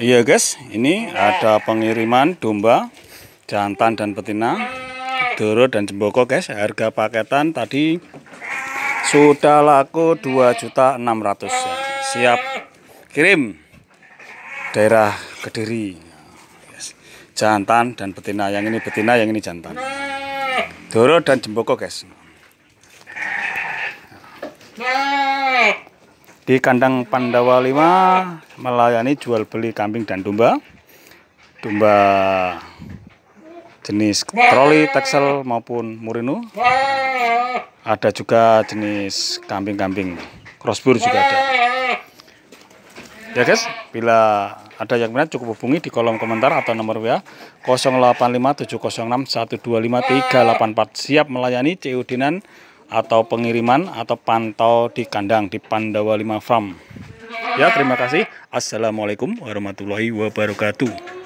Iya guys, ini ada pengiriman domba, jantan dan betina, doro dan jemboko guys. Harga paketan tadi sudah laku 2.600 Siap kirim daerah Kediri. Jantan dan betina, yang ini betina, yang ini jantan. Doro dan jemboko guys. Di kandang Pandawa 5 melayani jual beli kambing dan domba. Domba jenis troli, texel maupun murino. Ada juga jenis kambing-kambing crossbur juga ada. Ya guys, bila ada yang minat cukup hubungi di kolom komentar atau nomor WA 085706125384 siap melayani COD Dinan atau pengiriman atau pantau di kandang di Pandawa 5 Farm. Ya, terima kasih. Assalamualaikum warahmatullahi wabarakatuh.